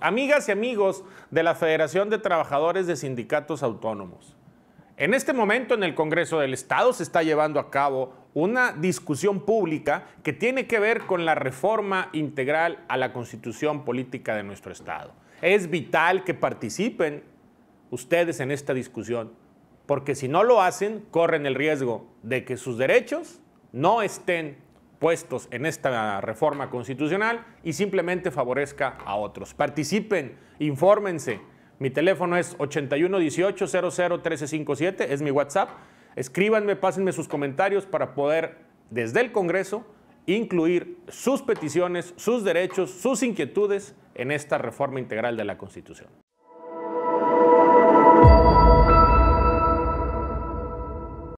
Amigas y amigos de la Federación de Trabajadores de Sindicatos Autónomos, en este momento en el Congreso del Estado se está llevando a cabo una discusión pública que tiene que ver con la reforma integral a la constitución política de nuestro Estado. Es vital que participen ustedes en esta discusión, porque si no lo hacen, corren el riesgo de que sus derechos no estén puestos en esta reforma constitucional y simplemente favorezca a otros. Participen, infórmense. Mi teléfono es 8118 001357 es mi WhatsApp. Escríbanme, pásenme sus comentarios para poder desde el Congreso incluir sus peticiones, sus derechos, sus inquietudes en esta reforma integral de la Constitución.